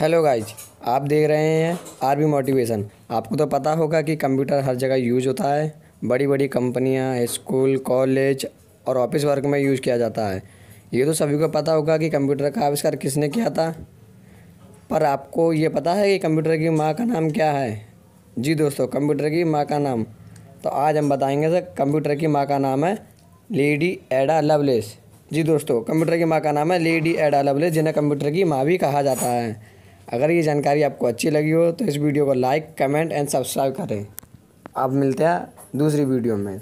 hello guys आप देख रहे हैं आरबी मोटिवेशन आपको तो पता होगा कि कंप्यूटर हर जगह यूज होता है बड़ी बड़ी कंपनियां स्कूल कॉलेज और ऑफिस वर्क में यूज किया जाता है ये तो सभी को पता होगा कि कंप्यूटर का आविष्कार किसने किया था पर आपको ये पता है कि कंप्यूटर की माँ का नाम क्या है जी दोस्तों कंप्यूटर की माँ का नाम तो आज हम बताएंगे सर कंप्यूटर की माँ का नाम है लेडी एडा लवलेस जी दोस्तों कंप्यूटर की माँ का नाम है लेडी एडा लवलेस जिन्हें कंप्यूटर की माँ भी कहा जाता है अगर ये जानकारी आपको अच्छी लगी हो तो इस वीडियो को लाइक कमेंट एंड सब्सक्राइब करें अब मिलते हैं दूसरी वीडियो में